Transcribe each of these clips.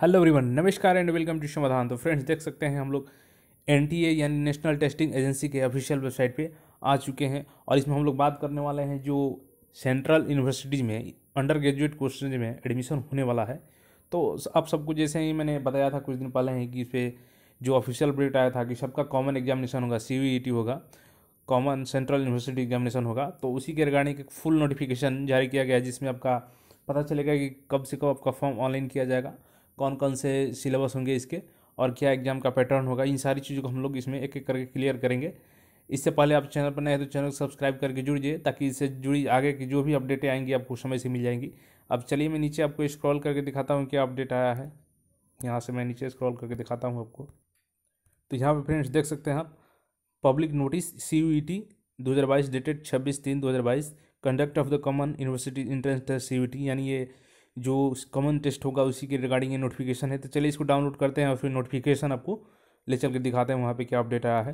Hello everyone नमस्कार and welcome to Samadhan तो friends देख सकते हैं हम लोग एन यानी नेशनल टेस्टिंग एजेंसी के ऑफिशियल वेबसाइट पे आ चुके हैं और इसमें हम लोग बात करने वाले हैं जो सेंट्रल यूनिवर्सिटीज़ में अंडर ग्रेजुएट कोर्सेज में एडमिशन होने वाला है तो आप सबको जैसे ही मैंने बताया था कुछ दिन पहले ही कि इस पर जो ऑफिशियल अपडेट आया था कि सबका कॉमन एग्जामिनेशन होगा सी e होगा कॉमन सेंट्रल यूनिवर्सिटी एग्जामिनेशन होगा तो उसी के रिगार्डिंग एक फुल नोटिफिकेशन जारी किया गया जिसमें आपका पता चलेगा कि कब से कब आपका फॉर्म ऑनलाइन किया जाएगा कौन कौन से सिलेबस होंगे इसके और क्या एग्जाम का पैटर्न होगा इन सारी चीज़ों को हम लोग इसमें एक एक करके क्लियर करेंगे इससे पहले आप चैनल पर नए हैं तो चैनल को सब्सक्राइब करके जुड़िए ताकि इससे जुड़ी आगे की जो भी अपडेटें आएंगी आपको समय से मिल जाएंगी अब चलिए मैं नीचे आपको स्क्रॉल करके दिखाता हूँ क्या अपडेट आया है यहाँ से मैं नीचे स्क्रॉल करके दिखाता हूँ आपको तो यहाँ पर फ्रेंड्स देख सकते हैं आप public notice C U E T दो हज़ार बाईस डेटेड छब्बीस तीन दो हज़ार बाईस conduct of the common university entrance test C U T यानी ये जो कॉमन टेस्ट होगा उसी के रिगार्डिंग ये नोटिफिकेशन है तो चलिए इसको डाउनलोड करते हैं और फिर नोटिफिकेशन आपको ले चल के दिखाते हैं वहाँ पे क्या अपडेट आया है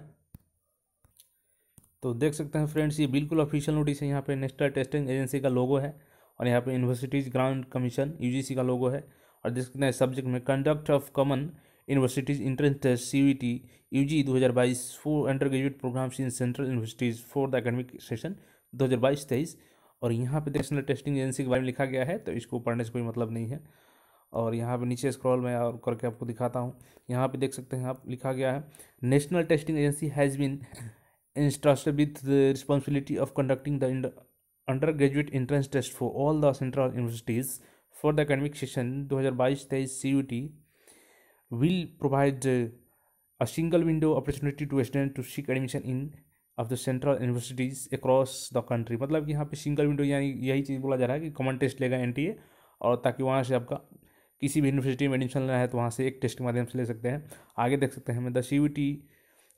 तो देख सकते हैं फ्रेंड्स ये बिल्कुल ऑफिशियल नोटिस है यहाँ पे नेशनल टेस्टिंग एजेंसी का लोगो है और यहाँ पे यूनिवर्सिटीज़ ग्रांड कमीशन यूजीसी का लोगो है और देख सकते हैं सब्जेक्ट में conduct of common universities entrance test C V T U G दो हज़ार बाईस for undergraduate programmes in central universities for the academic session दो हज़ार बाईस तेईस और यहाँ पे नेशनल टेस्टिंग एजेंसी के बारे में लिखा गया है तो इसको पढ़ने से कोई मतलब नहीं है और यहाँ पे नीचे स्क्रॉल में और करके आपको दिखाता हूँ यहाँ पे देख सकते हैं आप लिखा गया है national testing agency has been with the responsibility of conducting the undergraduate entrance test for all the central universities for the academic session 2022-23 CUET will provide a single window opportunity to student to seek admission in of the central universities across the country मतलब कि यहाँ पे single window यानी यही चीज़ बोला जा रहा है कि कॉमन टेस्ट लेगा एन और ताकि वहाँ से आपका किसी भी यूनिवर्सिटी में एडमिशन लेना है तो वहाँ से एक टेस्ट के माध्यम से ले सकते हैं आगे देख सकते हैं हमें the C U T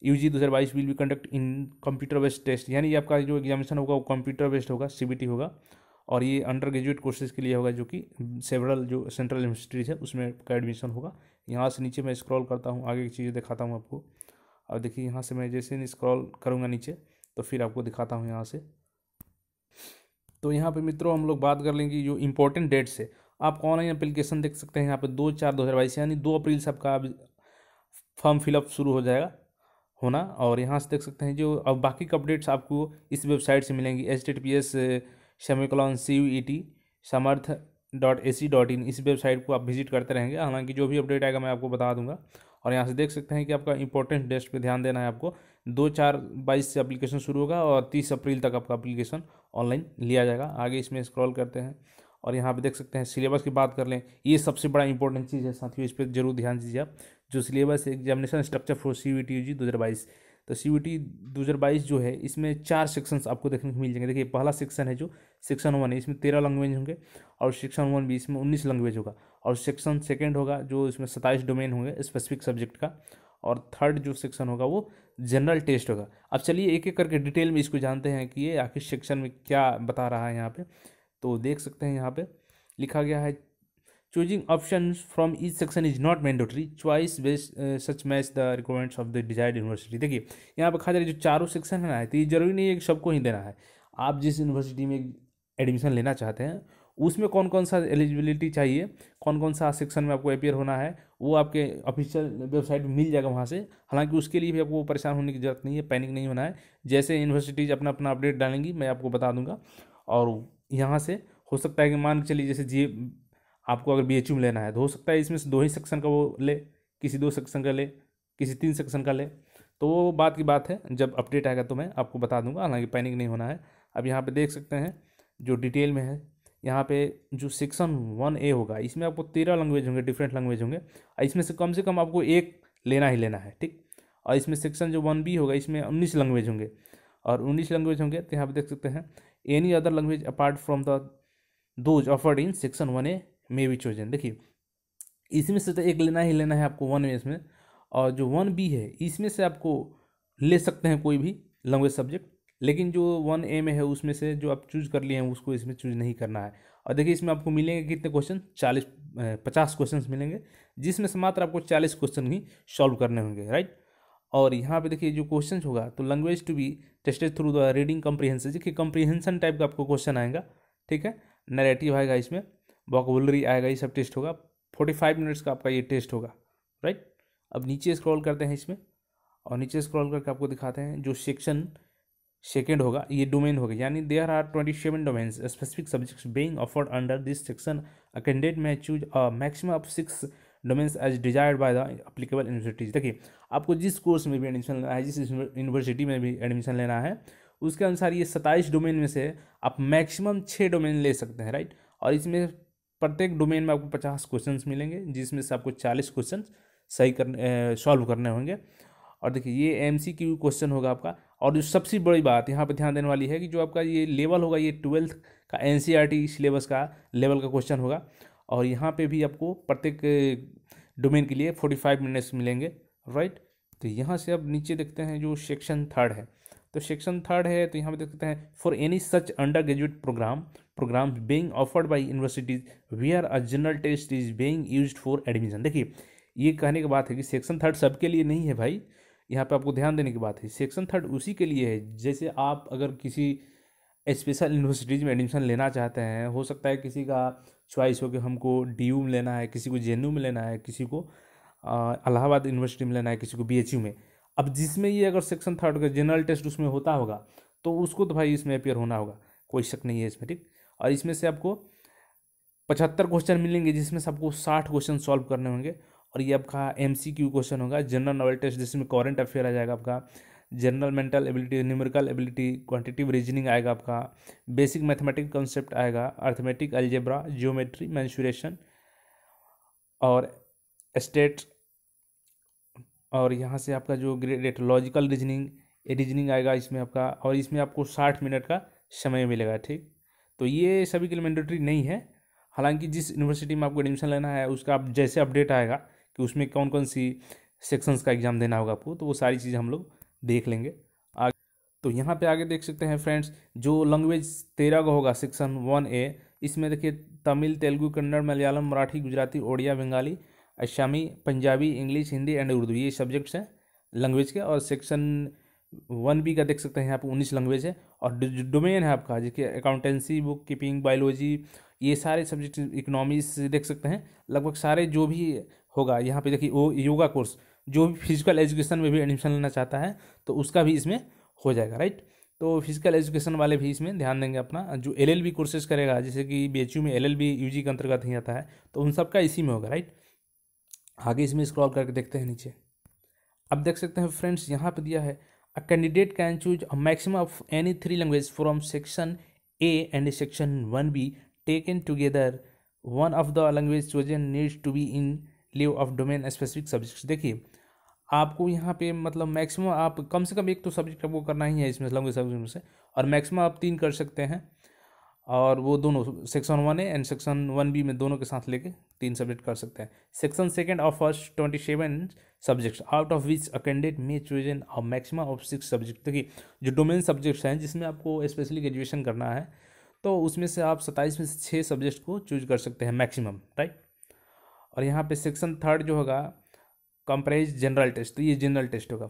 U G दो हज़ार बाईस will be conduct in computer based test यानी आपका जो एग्जामिनेशन होगा वो कंप्यूटर बेस्ड होगा सी बी टी होगा और ये अंडर ग्रेजुएट कोर्सेज के लिए होगा जो कि सेवरल जो सेंट्रल यूनिवर्सिटीज़ है उसमें का एडमिशन होगा यहाँ से नीचे मैं स्क्रॉल करता हूँ आगे की चीज़ें दिखाता हूँ आपको और देखिए यहाँ से मैं जैसे ही स्क्रॉल करूँगा नीचे तो फिर आपको दिखाता हूँ यहाँ से तो यहाँ पे मित्रों हम लोग बात कर लेंगे जो इम्पोर्टेंट डेट्स है आप ऑनलाइन अप्लीकेशन देख सकते हैं यहाँ पे दो चार दो हज़ार बाईस यानी दो अप्रैल से आपका फॉर्म फिलअप शुरू हो जाएगा होना और यहाँ से देख सकते हैं जो अब बाकी के अपडेट्स आपको इस वेबसाइट से मिलेंगी H T P S C U E T Samarth dot A C dot in इस वेबसाइट को आप विजिट करते रहेंगे हालांकि जो भी अपडेट आएगा मैं आपको बता दूंगा और यहाँ से देख सकते हैं कि आपका इंपॉर्टेंट डेस्ट पर ध्यान देना है आपको दो चार बाईस से अप्लीकेशन शुरू होगा और तीस अप्रैल तक आपका अप्लीकेशन ऑनलाइन लिया जाएगा आगे इसमें स्क्रॉल करते हैं और यहाँ पे देख सकते हैं सिलेबस की बात कर लें ये सबसे बड़ा इंपॉर्टेंट चीज़ है साथियों इस पर जरूर ध्यान दीजिए आप जो syllabus examination structure for C V T U G दो हज़ार बाईस तो सी यू टी दो हज़ार बाईस जो है इसमें चार सेक्शंस आपको देखने को मिल जाएंगे देखिए पहला सेक्शन है जो सेक्शन वन है इसमें तेरह लैंग्वेज होंगे और सेक्शन वन भी इसमें उन्नीस लैंग्वेज होगा और सेक्शन सेकेंड होगा जो इसमें सत्ताईस डोमेन होंगे स्पेसिफिक सब्जेक्ट का और थर्ड जो सेक्शन होगा वो जनरल टेस्ट होगा अब चलिए एक एक करके डिटेल में इसको जानते हैं कि ये आखिर सेक्शन में क्या बता रहा है यहाँ पे तो देख सकते हैं यहाँ पे लिखा गया है choosing options from each section is not mandatory choice based uh, such match the requirements of the desired university देखिए यहाँ पर खा जा रही है जो चारों सेक्शन है ना तो ये जरूरी नहीं है कि सबको ही देना है आप जिस यूनिवर्सिटी में एडमिशन लेना चाहते हैं उसमें कौन कौन सा एलिजिबिलिटी चाहिए कौन कौन सा सेक्शन में आपको अपेयर होना है वो आपके ऑफिशियल वेबसाइट में मिल जाएगा वहाँ से हालांकि उसके लिए भी आपको परेशान होने की ज़रूरत नहीं है पैनिक नहीं होना है जैसे यूनिवर्सिटीज़ अपना अपना अपडेट डालेंगी मैं आपको बता दूंगा और यहाँ से हो सकता है कि मान के चलिए जैसे जी आपको अगर बी में लेना है तो हो सकता है इसमें से दो ही सेक्शन का वो ले किसी दो सेक्शन का ले किसी तीन सेक्शन का ले तो वो बात की बात है जब अपडेट आएगा तो मैं आपको बता दूंगा हालांकि पैनिक नहीं होना है अब यहाँ पे देख सकते हैं जो डिटेल में है यहाँ पे जो सेक्शन वन ए होगा इसमें आपको तेरह लैंग्वेज होंगे डिफरेंट लैंग्वेज होंगे और इसमें से कम से कम आपको एक लेना ही लेना है ठीक और इसमें सेक्शन जो वन बी होगा इसमें उन्नीस लैंग्वेज होंगे और उन्नीस लैंग्वेज होंगे तो यहाँ पर देख सकते हैं any other language apart from the those offered in section one A may be chosen देखिए इसमें से तो एक लेना ही लेना है आपको वन में इसमें और जो वन बी है इसमें से आपको ले सकते हैं कोई भी लैंग्वेज सब्जेक्ट लेकिन जो वन ए में है उसमें से जो आप चूज कर लिए हैं उसको इसमें चूज नहीं करना है और देखिए इसमें आपको मिलेंगे कितने क्वेश्चन चालीस पचास क्वेश्चन मिलेंगे जिसमें से मात्र आपको चालीस क्वेश्चन ही सॉल्व करने होंगे राइट और यहाँ पे देखिए जो क्वेश्चन होगा तो language to be tested through the reading comprehension देखिए कम्प्रीहेंसन टाइप का आपको क्वेश्चन आएगा ठीक है नरेटिव आएगा इसमें वॉकबुलरी आएगा ये सब टेस्ट होगा फोर्टी फाइव मिनट्स का आपका ये टेस्ट होगा राइट अब नीचे स्क्रॉल करते हैं इसमें और नीचे स्क्रॉल करके आपको दिखाते हैं जो सेक्शन सेकेंड होगा ये डोमेन होगा यानी there are twenty seven domains specific subjects being offered under this section a candidate may choose a maximum of six domains as desired by the applicable universities देखिए आपको जिस कोर्स में भी admission लेना है जिस यूनिवर्सिटी में भी एडमिशन लेना है उसके अनुसार ये सत्ताईस डोमेन में से आप मैक्सिमम छः डोमेन ले सकते हैं राइट और इसमें प्रत्येक डोमेन में आपको पचास क्वेश्चन मिलेंगे जिसमें से आपको चालीस क्वेश्चन सही करने सॉल्व करने होंगे और देखिए ये एम सी क्यू क्वेश्चन होगा आपका और जो सबसे बड़ी बात यहाँ पर ध्यान देने वाली है कि जो आपका ये लेवल होगा ये ट्वेल्थ का N C R T syllabus का लेवल का क्वेश्चन होगा और यहाँ पे भी आपको प्रत्येक डोमेन के लिए फोर्टी फाइव मिनट्स मिलेंगे राइट तो यहाँ से अब नीचे देखते हैं जो सेक्शन थर्ड है तो सेक्शन थर्ड है तो यहाँ पे देख सकते हैं for any such undergraduate programme programme being offered by universities are a general test is being used for admission देखिए ये कहने की बात है कि सेक्शन थर्ड सबके लिए नहीं है भाई यहाँ पे आपको ध्यान देने की बात है सेक्शन थर्ड उसी के लिए है जैसे आप अगर किसी स्पेशल यूनिवर्सिटीज़ में एडमिशन लेना चाहते हैं हो सकता है किसी का चॉइस हो कि हमको डी में लेना है किसी को जे में लेना है किसी को इलाहाबाद यूनिवर्सिटी में लेना है किसी को बी में अब जिसमें ये अगर सेक्शन थर्ड का जनरल टेस्ट उसमें होता होगा तो उसको तो भाई इसमें अपेयर होना होगा कोई शक नहीं है इसमें ठीक और इसमें से आपको पचहत्तर क्वेश्चन मिलेंगे जिसमें से आपको साठ क्वेश्चन सॉल्व करने होंगे और ये आपका एम सी क्यू क्वेश्चन होगा जनरल नॉलेज टेस्ट जिसमें कॉरेंट अफेयर आ जाएगा आपका general mental ability numerical ability quantitative reasoning आएगा आपका बेसिक मैथमेटिक कॉन्सेप्ट आएगा अर्थमेटिक अल्जेब्रा जियोमेट्री मैंसुरेशन और स्टेट और यहाँ से आपका जो ग्रेट लॉजिकल रीजनिंग रीजनिंग आएगा इसमें आपका और इसमें आपको साठ मिनट का समय मिलेगा ठीक तो ये सभी के लिए मैंडेटरी नहीं है हालांकि जिस यूनिवर्सिटी में आपको एडमिशन लेना है उसका आप जैसे अपडेट आएगा कि उसमें कौन कौन सी सेक्शंस का एग्ज़ाम देना होगा आपको तो वो सारी चीज़ें हम लोग देख लेंगे आगे तो यहाँ पे आगे देख सकते हैं फ्रेंड्स जो लैंग्वेज तेरह का होगा सेक्शन वन ए इसमें देखिए तमिल तेलुगू कन्नड़ मलयालम मराठी गुजराती ओडिया बंगाली अशामी पंजाबी इंग्लिश हिंदी एंड उर्दू ये सब्जेक्ट्स हैं लैंग्वेज के और सेक्शन वन बी का देख सकते हैं यहाँ पर उन्नीस लैंग्वेज है और डोमेन है आपका जिसके अकाउंटेंसी बुक कीपिंग बायोलॉजी ये सारे सब्जेक्ट इकोनॉमिक्स देख सकते हैं लगभग सारे जो भी होगा यहाँ पे देखिए वो योगा कोर्स जो भी फिजिकल एजुकेशन में भी एडमिशन लेना चाहता है तो उसका भी इसमें हो जाएगा राइट तो फिजिकल एजुकेशन वाले भी इसमें ध्यान देंगे अपना जो एल एल बी कोर्सेज करेगा जैसे कि बी एच यू में L L B U G के अंतर्गत ही आता है तो उन सबका इसी में होगा राइट आगे इसमें स्क्रॉल करके देखते हैं नीचे अब देख सकते हैं फ्रेंड्स यहाँ पे दिया है a candidate can choose a maximum of any three language from section A and section one B take in together one of the language chosen needs to be in lieu of domain specific subjects देखिए आपको यहाँ पे मतलब maximum आप कम से कम एक तो subject आपको करना ही है इसमें लैंग्वेज सब्जेक्ट में से और मैक्सिमम आप तीन कर सकते हैं और वो दोनों section one A and section one B में दोनों के साथ लेके तीन सब्जेक्ट कर सकते हैं section second of first twenty seven subjects out of which a candidate may choose a maximum of six subject देखिए जो डोमेन सब्जेक्ट्स हैं जिसमें आपको स्पेशली ग्रेजुएशन करना है तो उसमें से आप सत्ताईस में से छः सब्जेक्ट को चूज कर सकते हैं मैक्सिमम राइट और यहाँ पे सेक्शन थर्ड जो होगा कंप्राइज जनरल टेस्ट तो ये जनरल टेस्ट होगा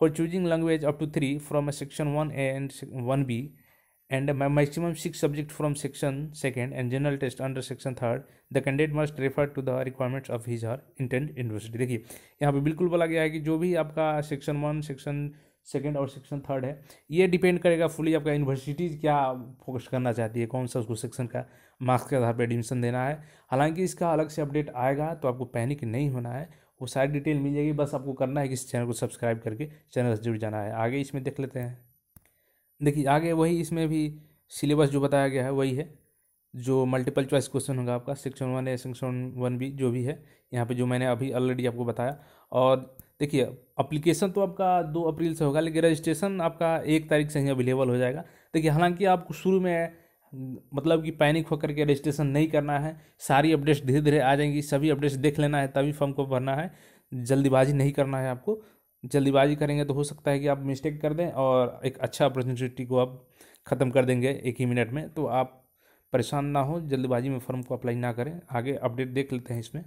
for choosing language up to three from a section one and one B and maximum six subject from section second and general test under section third the candidate must refer to the requirements of his her intent university देखिए यहाँ पे बिल्कुल बोला गया है कि जो भी आपका सेक्शन वन सेक्शन सेकेंड और सेक्शन थर्ड है ये डिपेंड करेगा फुली आपका यूनिवर्सिटी क्या फोकस करना चाहती है कौन सा उसको सेक्शन का मार्क्स के आधार पर एडमिशन देना है हालांकि इसका अलग से अपडेट आएगा तो आपको पैनिक नहीं होना है वो सारी डिटेल मिल जाएगी बस आपको करना है कि इस चैनल को सब्सक्राइब करके चैनल से जुड़ जाना है आगे इसमें देख लेते हैं देखिए आगे वही इसमें भी सिलेबस जो बताया गया है वही है जो मल्टीपल चॉइस क्वेश्चन होगा आपका सेक्शन वन या सेक्शन वन भी जो भी है यहाँ पे जो मैंने अभी ऑलरेडी आपको बताया और देखिए अप्लीकेशन तो आपका दो अप्रैल से होगा लेकिन रजिस्ट्रेशन आपका एक तारीख से ही अवेलेबल हो जाएगा देखिए हालांकि आपको शुरू में मतलब कि पैनिक होकर के रजिस्ट्रेशन नहीं करना है सारी अपडेट्स धीरे धीरे आ जाएंगी सभी अपडेट्स देख लेना है तभी फॉर्म को भरना है जल्दीबाजी नहीं करना है आपको जल्दीबाजी करेंगे तो हो सकता है कि आप मिस्टेक कर दें और एक अच्छा अपॉर्चुनिटी को आप ख़त्म कर देंगे एक ही मिनट में तो आप परेशान ना हो जल्दबाजी में फॉर्म को अप्लाई ना करें आगे अपडेट देख लेते हैं इसमें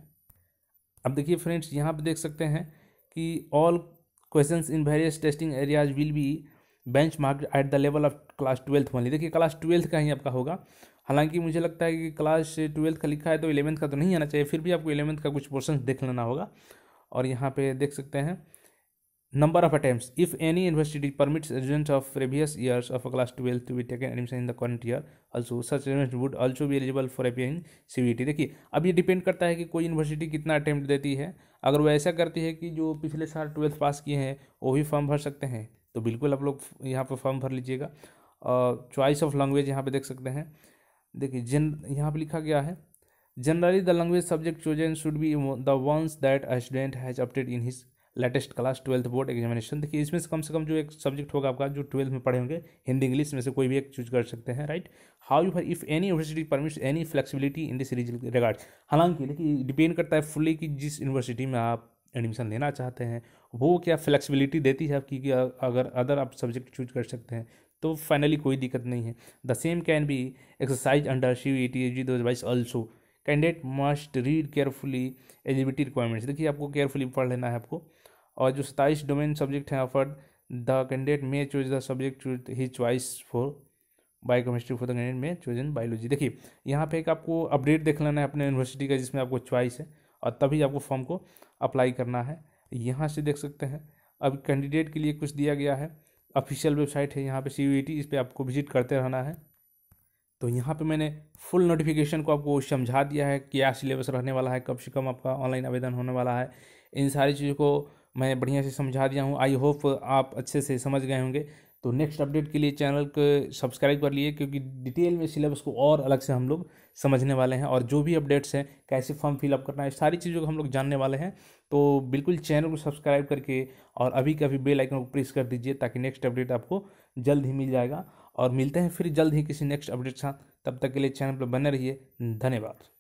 अब देखिए फ्रेंड्स यहाँ पर देख सकते हैं कि all question in various testing areas will be benchmark at the level of class twelfth ली देखिए क्लास ट्वेल्थ का ही आपका होगा हालांकि मुझे लगता है कि क्लास ट्वेल्थ का लिखा है तो इलेवंथ का तो नहीं आना चाहिए फिर भी आपको इलेवंथ का कुछ पोर्सन देख लेना होगा और यहाँ पे देख सकते हैं Number of attempts. If any university permits students of previous years of class 12 to be taken admission in the current year, also such students would also be eligible for appearing CBT. देखिए अब ये depend करता है कि कोई university कितना attempt देती है अगर वो ऐसा करती है कि जो पिछले साल ट्वेल्थ पास किए हैं वो भी फॉर्म भर सकते हैं तो बिल्कुल आप लोग यहाँ पर फॉर्म भर लीजिएगा चॉइस ऑफ लैंग्वेज यहाँ पर देख सकते हैं देखिए जन यहाँ पर लिखा गया है generally the language subject chosen should be the ones that a student has update in his latest class twelfth board examination देखिए इसमें से कम से कम जो एक सब्जेक्ट होगा आपका जो ट्वेल्थ में पढ़े होंगे हिंदी इंग्लिश में से कोई भी एक चूज कर सकते हैं right how you if any university permits any flexibility in this regard हालांकि देखिए डिपेंड करता है फुली कि जिस यूनिवर्सिटी में आप एडमिशन लेना चाहते हैं वो क्या फ्लेक्सिबिलिटी देती है आपकी कि अगर अदर आप सब्जेक्ट चूज कर सकते हैं तो फाइनली कोई दिक्कत नहीं है the same can be exercise under CU E T G दो बाईस also candidate must read carefully eligibility requirements देखिए आपको केयरफुली पढ़ लेना है आपको और जो सत्ताईस डोमेन सब्जेक्ट हैं offered the candidate may choose the subject choose he choice for biochemistry for the candidate may choose in biology देखिए यहाँ पे एक आपको अपडेट देख लेना है अपने यूनिवर्सिटी का जिसमें आपको चॉइस है और तभी आपको फॉर्म को अप्लाई करना है यहाँ से देख सकते हैं अब कैंडिडेट के लिए कुछ दिया गया है ऑफिशियल वेबसाइट है यहाँ पे सी यू e इस पर आपको विजिट करते रहना है तो यहाँ पे मैंने फुल नोटिफिकेशन को आपको समझा दिया है क्या सिलेबस रहने वाला है कब से कम आपका ऑनलाइन आवेदन होने वाला है इन सारी चीज़ों को मैं बढ़िया से समझा दिया हूँ आई होप आप अच्छे से समझ गए होंगे तो नेक्स्ट अपडेट के लिए चैनल को सब्सक्राइब कर लिए क्योंकि डिटेल में सिलेबस को और अलग से हम लोग समझने वाले हैं और जो भी अपडेट्स हैं कैसे फॉर्म फिलअप करना है सारी चीज़ों को हम लोग जानने वाले हैं तो बिल्कुल चैनल को सब्सक्राइब करके और अभी कभी बेल आइकन को प्रेस कर दीजिए ताकि नेक्स्ट अपडेट आपको जल्द ही मिल जाएगा और मिलते हैं फिर जल्द ही किसी नेक्स्ट अपडेट के साथ तब तक के लिए चैनल पर बने रहिए धन्यवाद